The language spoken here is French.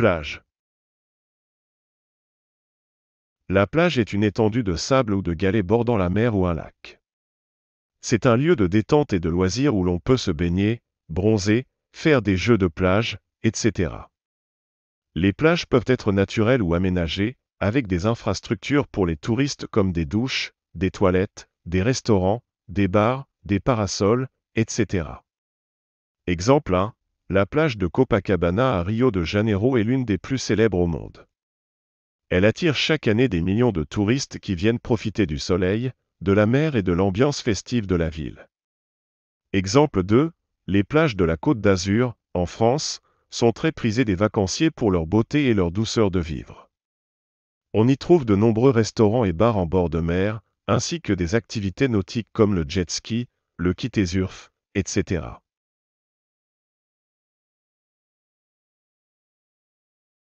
plage. La plage est une étendue de sable ou de galets bordant la mer ou un lac. C'est un lieu de détente et de loisirs où l'on peut se baigner, bronzer, faire des jeux de plage, etc. Les plages peuvent être naturelles ou aménagées, avec des infrastructures pour les touristes comme des douches, des toilettes, des restaurants, des bars, des parasols, etc. Exemple 1. La plage de Copacabana à Rio de Janeiro est l'une des plus célèbres au monde. Elle attire chaque année des millions de touristes qui viennent profiter du soleil, de la mer et de l'ambiance festive de la ville. Exemple 2, les plages de la Côte d'Azur, en France, sont très prisées des vacanciers pour leur beauté et leur douceur de vivre. On y trouve de nombreux restaurants et bars en bord de mer, ainsi que des activités nautiques comme le jet ski, le kitesurf, etc.